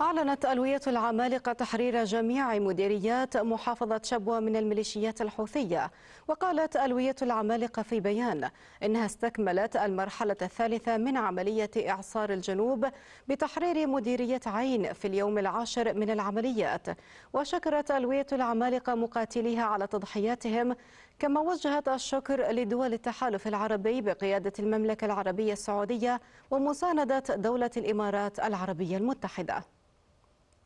أعلنت ألوية العمالقة تحرير جميع مديريات محافظة شبوة من الميليشيات الحوثية وقالت ألوية العمالقة في بيان إنها استكملت المرحلة الثالثة من عملية إعصار الجنوب بتحرير مديرية عين في اليوم العاشر من العمليات وشكرت ألوية العمالقة مقاتليها على تضحياتهم كما وجهت الشكر لدول التحالف العربي بقيادة المملكة العربية السعودية ومساندة دولة الإمارات العربية المتحدة